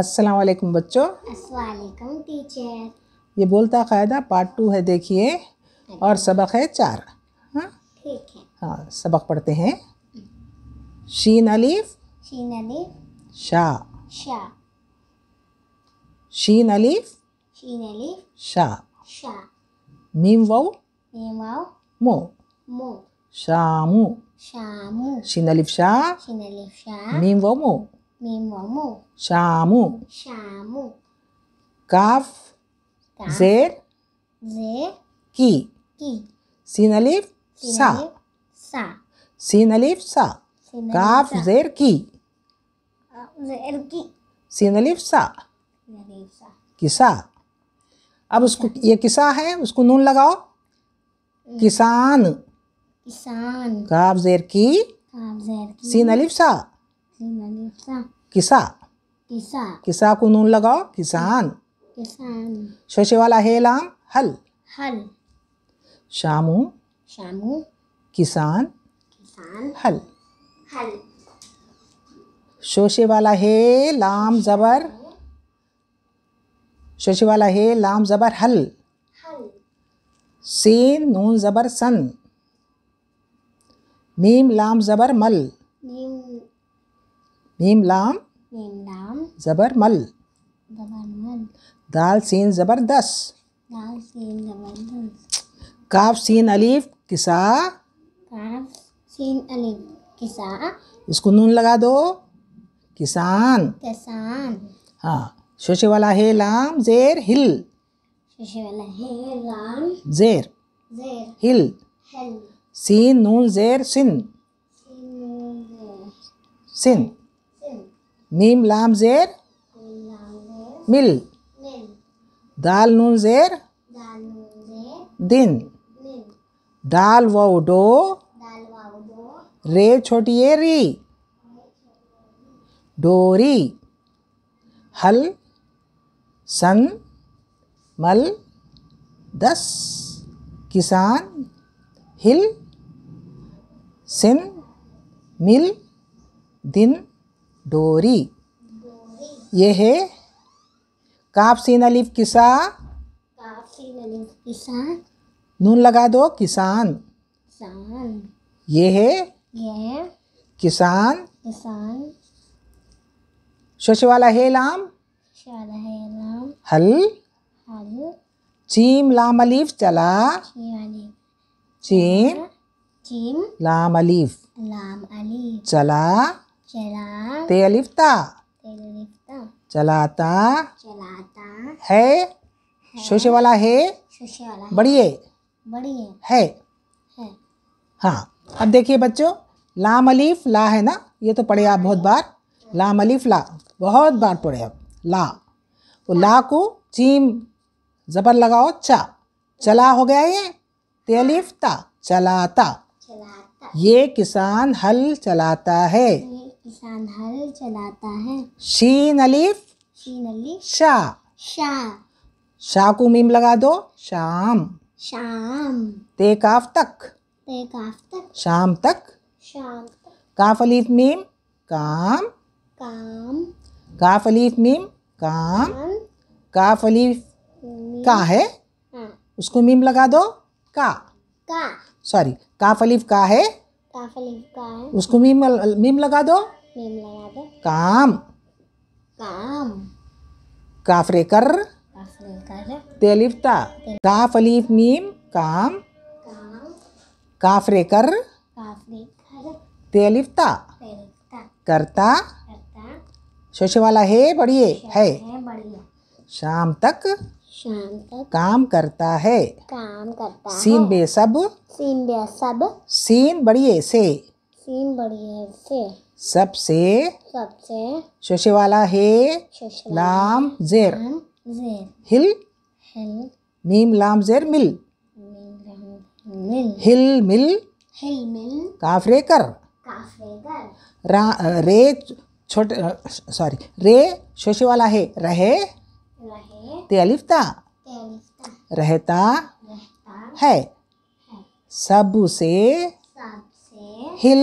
अस्सलाम वालेकुम बच्चों अस्सलाम वालेकुम टीचर ये बोलता कायदा पार्ट टू है देखिए और अच्छा। सबक है चार हाँ ठीक है हाँ सबक पढ़ते हैं शीन अलीफ शीन अलीफ शाह शाह शीन अलीफ शीन अलीफ शाह शाह मीम वाव मीम वाव मो मो शामू शामू शीन अलीफ शाह शीन अलीफ शाह मीम वाव मो Kaf. Zer. Zer. Ki. Ki. Sin alif. Sa. Sa. Sin alif. Sa. Kaf. Zer. Ki. Zer. Ki. Sin alif. Sa. Sin alif. Sa. किसा अब उसको ये किसा है उसको नून लगाओ किसान किसान काफ जेर की सीन अलिफ सा किसा किसा किसा को नून लगाओ किसान किसान शशि वाला हे लाम हल हल शामू शामू किसान किसान हल हल शोशे वाला हे लाम ज़बर शोशे वाला हे लाम ज़बर हल सीन नून ज़बर सन मीम लाम ज़बर मल मीम नीम लाम नीम लाम जबर मल जबर मल दाल सीन ज़बरदस्त दाल सीन ज़बरदस्त काफ सीन अलीफ किसा काफ सीन अलीफ किसा इसको नून लगा दो किसान किसान हाँ शोशे वाला है लाम जेर हिल शोशे वाला है लाम जेर जेर हिल हिल सीन नून जेर सिन सीन नून जेर सिन मीम लाम जेर मिल दाल नून जेर दिन दाल वो रे छोटी री डोरी हल सन मल दस किसान हिल सिन मिल दिन डोरी ये है काफ सीन अलिफ किसा किसान नून लगा दो किसान किसान ये है ये किसान किसान शश वाला है लाम हल हल चीम लाम अलीफ चला चीम चीम लाम अलीफ लाम अलीफ चला चला ते अलिफ्ता चलाता चलाता है शोशे वाला है शोशे वाला बढ़िए बढ़िए है हाँ अब देखिए बच्चों लाम अलीफ ला है ना ये तो पढ़े आप बहुत बार लाम अलीफ ला बहुत बार पढ़े आप ला तो ला को चीम ज़बर लगाओ चा चला हो गया ये तेलिफ ता चलाता ये किसान हल चलाता है किसान हल चलाता है शीन अलीफ शीन अलीफ शाह शाह शाह को मीम लगा दो शाम शाम ते काफ तक ते काफ तक शाम तक शाम तक काफ अलीफ मीम काम काम काफ अलीफ मीम काम काफ अलीफ का है हाँ। उसको मीम लगा दो का का सॉरी काफ अलीफ का है काफ अलीफ का है उसको मीम मीम लगा दो फ्लेम लगा काम काम काफ कर काफ रेकर तेलिफ्ता काफ अलीफ मीम काम काम काफ रे कर रेकर तेलिफ्ता करता शोश शोशे वाला है बढ़िए है शाम तक शाम तक काम करता है काम करता सीन बे सब सीन बे सब सीन बढ़िए से सीम बड़ी है से सबसे सबसे शशि वाला है लाम जेर जेर हिल हिल मीम लाम जेर मिल मिल हिल मिल हिल मिल काफरे कर काफरे कर रा रे छोटे सॉरी रे शशि वाला है रहे रहे ते अलिफ्ता रहता रहता है सबसे हिल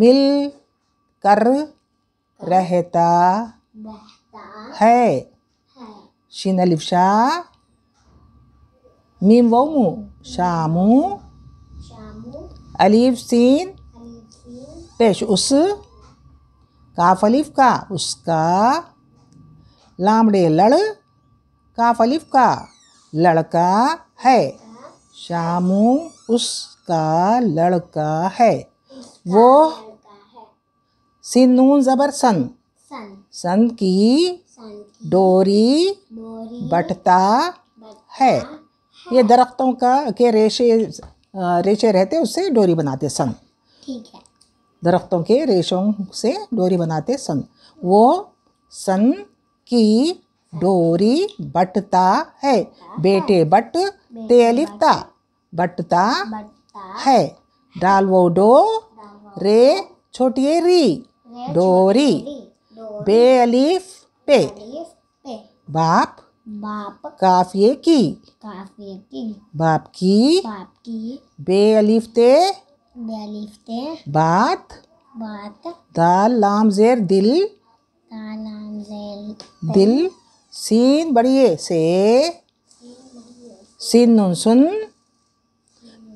मिल कर रहता है शीन लिपशा मीम मु शामू अलीफ सीन पेश उस काफ अलीफ का उसका लामड़े लड़ काफ अलीफ का लड़का है शामू उस का लड़का है वो सिंदून जबर सन सन की डोरी बटता है ये दरख्तों का के रेशे रेशे रहते उससे डोरी बनाते सन दरख्तों के रेशों से डोरी बनाते सन वो सन की डोरी बटता है बेटे बट ते बटता है डाल वो डो रे छोटी री डोरी बे अलीफ पे बाप बाप काफिये की काफिये की बाप की बाप की बे अलीफ ते बे अलीफ ते बात बात दाल लाम जेर दिल दाल लाम जेर दिल सीन बड़िए से सीन नुन सुन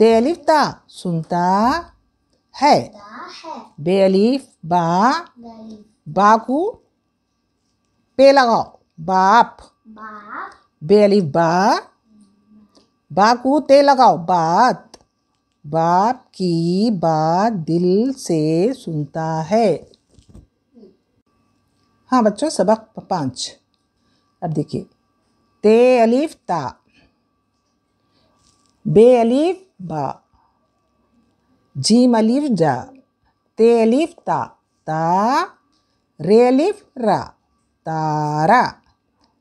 दे अलिफ ता सुनता है बे अलीफ बा बा को पे लगाओ बाप बे अलीफ बा बा को ते लगाओ बात बाप की बात दिल से सुनता है हाँ बच्चों सबक पाँच अब देखिए ते अलीफ ता बे Alif ba. Jim alif ja. Te alif ta. Ta. Re alif ra. Tara.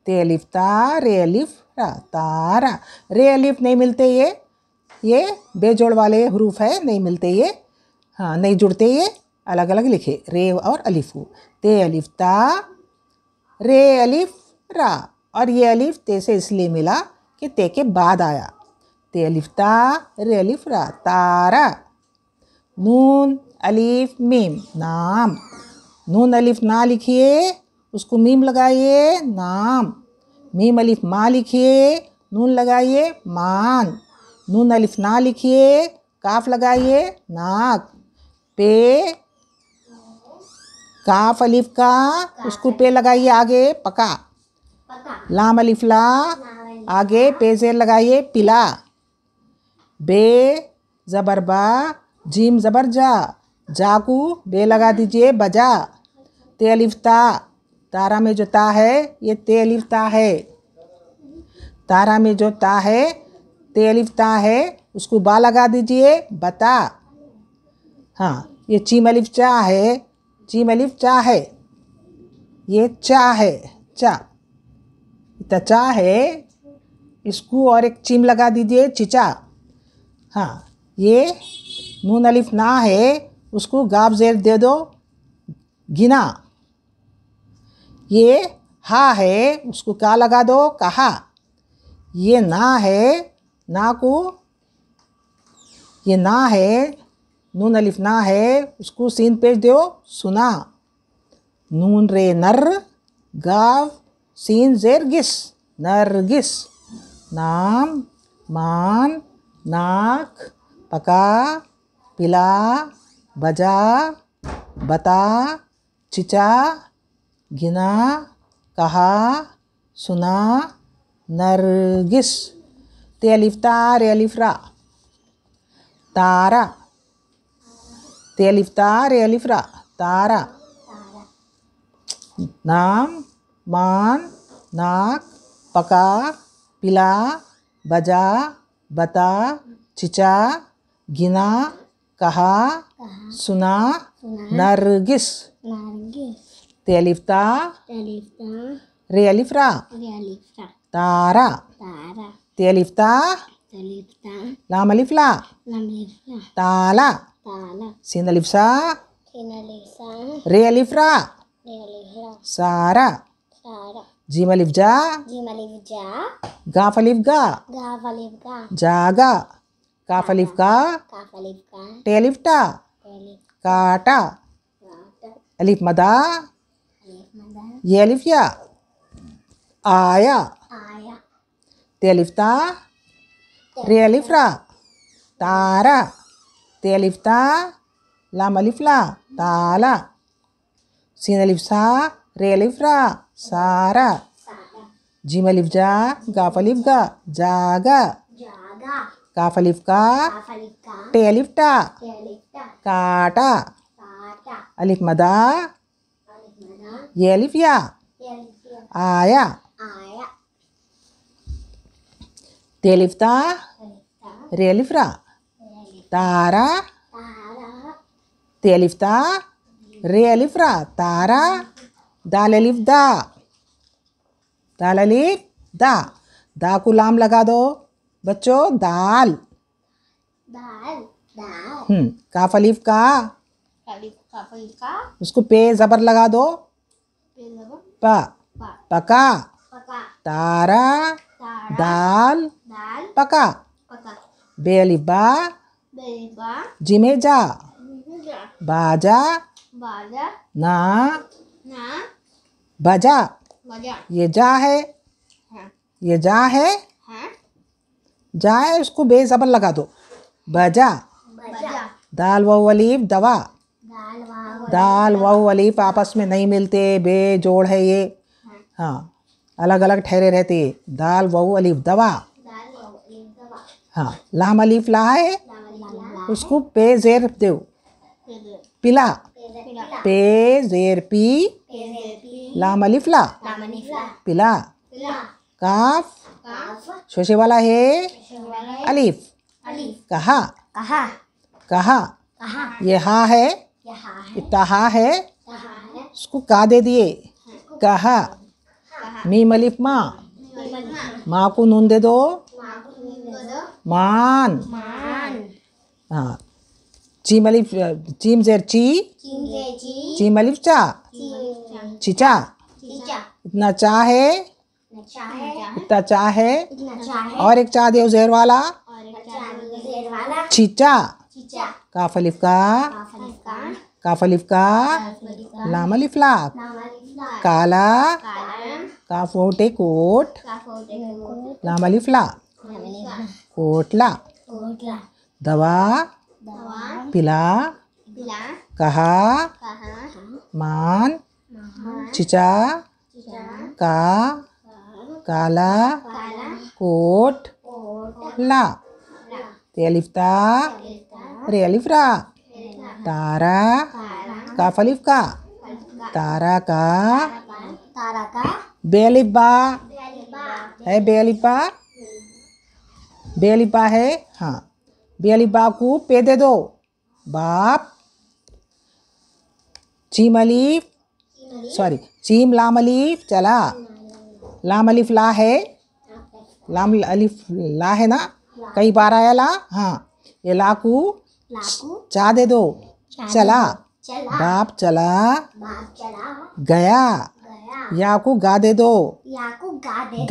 ते अलिफ ता रे अलिफ रा तारा रे अलिफ नहीं मिलते ये ये बेजोड़ वाले हरूफ है नहीं मिलते ये हाँ नहीं जुड़ते ये अलग अलग लिखे रे और अलिफ ते अलिफ ता रे अलिफ रा और ये अलिफ ते से इसलिए मिला कि ते के बाद आया T alif ta, R alif ra, नून अलिफ मीम नाम नून अलिफ़ ना लिखिए उसको मीम लगाइए नाम मीम अलिफ़ माँ लिखिए नून लगाइए मान नून अलिफ ना लिखिए काफ लगाइए नाक पे काफ अलिफ का उसको पे लगाइए आगे पका लाम अलिफ ला आगे पे जेर लगाइए पिला बे ज़बर बा जीम ज़बर जा जा को बे लगा दीजिए बजा ते अलिफ्ता तारा में जो ता है ये ते अलिफ्ता है तारा में जो ता है ते अलिफ्ता है उसको बा लगा दीजिए बता हाँ ये चीम अलिफ चा है चीम अलिफ चा है ये चा है चा तचा है इसको और एक चीम लगा दीजिए चिचा हाँ ये नून अलिफ ना है उसको गाब जेर दे दो गिना ये हा है उसको क्या लगा दो कहा ये ना है ना को ये ना है नून अलिफ ना है उसको सीन पेज दो सुना नून रे नर गाव सीन जेर गिस नरगिस नाम मान नाक पका पिला बजा बता चिचा गिना कहा सुना नरगिस तार अलिफरा तारा तेलिफ्ता रेलिफ्रा तारा नाम मान नाक पका पिला बजा బత చిచా గినా కహా సునా నర్గిస్ తెలిఫ్తా రియలిఫ్రా తారా తెలిఫ్తా లామలిఫ్లా తాలా సిందలిఫ్సా రియలిఫ్రా సారా جيم ألف جا جيم ألف جا قاف ألف قا قاف ألف قا جا काफ अलिफ का काफ अलिफ का टे अलिफ टा काटा अलिफ मदा ये अलिफ या आया ते अलिफ ता रे अलिफ रा तारा ते अलिफ ता लाम अलिफ ला ताला सीन अलिफ सा रे अलिफ रा సారా జీమలిఫ్ జా గాఫలిఫ్ గా జాగా కాఫలిఫ్ కా టేలిఫ్ టా కాటా అలిఫ్ మదా ఏలిఫ్ యా ఆయా తేలిఫ్ తా రేలిఫ్ రా తారా తేలిఫ్ తా రేలిఫ్ రా తారా दाल अलिफ दा दाल अलिफ दा दा को लाम लगा दो बच्चों दाल दाल हम्म काफ अलिफ का का उसको पे जबर लगा दो प पका तारा दाल पका बे अलिफ बा जिमे जा बाजा ना ना बजा ये जा है हाँ। ये जा है हाँ। जा है उसको बेजबर लगा दो बजा दाल वाऊ अलीफ दवा दाल वाऊ अलीफ आपस में नहीं मिलते बेजोड़ है ये हाँ, हाँ अलग अलग ठहरे रहते ये दाल वाऊ अलीफ दवा हाँ लाम अलीफ ला है उसको पे जेर दे पिला पे जेर पी लाम अलिफला ला पिला काफ शोशे वाला है अलिफ कहा कहा ये हा है इतहा है उसको का दे दिए हाँ, कहा मी मलिफ माँ माँ को नून दे दो मान हाँ अलिफ चीम जेर ची चीम अलिफ चा चिचा इतना चा है इतना चा है और एक चा दे जेर वाला छिचा काफलिफ का काफलिफ का अलिफ ला काला काफोटे कोट अलिफ ला कोटला दवा पिला कहा मान चिचा का काला कोट ला तेलिफ्ता रेलिफ्रा तारा का फलिफ का तारा का बेलिबा है बेलिपा बेलिबा है हाँ बियाली बाप को पे दे दो बाप चीम अलीफ सॉरी चीम लाम अलीफ चला लाम अलीफ ला है लाम अलीफ ला है ना कई बार आया ला हाँ ये ला को चा दे दो चला बाप चला गया या को गा दे दो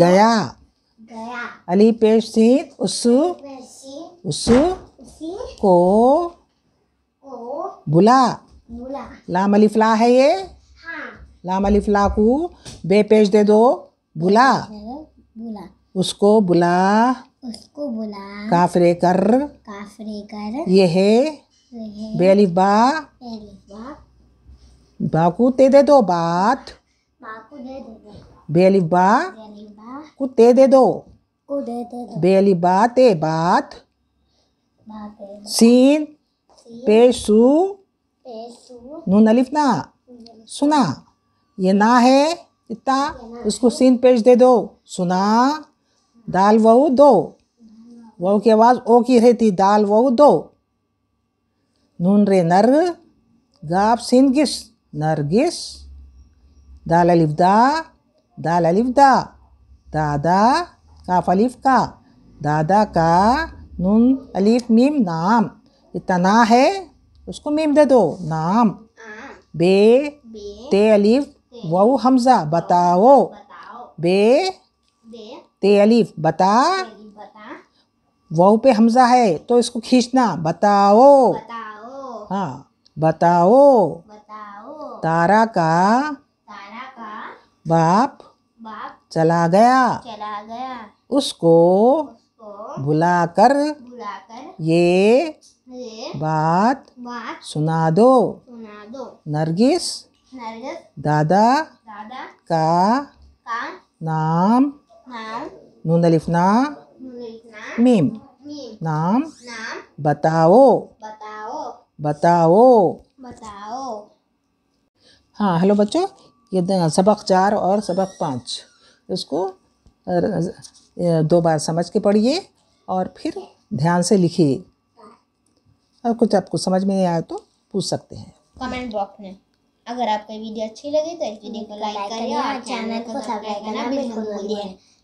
गया अली पेश सीत उसु उसु को बुला लाम अली फ्ला है ये लाम अली फ्ला को बे पेश दे दो बुला उसको बुला उसको बुला काफरे कर काफरे कर ये है बे बा बाकू दे दे दो बात बे अलिफ बा कुत्ते दे दो दे दो बेली बाते बात सीन पेशु पेशु नून अलिफ ना सुना ये ना है इतना उसको सीन पेश दे दो सुना दाल वह दो वह की आवाज़ ओ की रहती दाल वह दो नून रे नर गाप सिन गिस नरगिस दाल अलिफ दा दाल अलिफ दा दादा काफ अलीफ का दादा का नून अलीफ मीम नाम इतना है उसको मीम दे दो नाम बे ते अलीफ वह हमज़ा बताओ बे ते अलीफ बता वह पे हमज़ा है तो इसको खींचना बताओ हाँ बताओ तारा का बाप चला गया चला गया उसको, उसको कर ये, ये बात, बात सुना दो सुना दो नरगिस दादा दादा का का नाम नून लिफना मीम नाम नाम बताओ बताओ बताओ बताओ हाँ हेलो बच्चों ये सबक चार और सबक पाँच उसको दो बार समझ के पढ़िए और फिर ध्यान से लिखिए और कुछ आपको समझ में नहीं आया तो पूछ सकते हैं कमेंट बॉक्स में अगर आपको वीडियो अच्छी लगे तो इस वीडियो को लाइक करिए और चैनल को सब्सक्राइब करना बिल्कुल भूलिए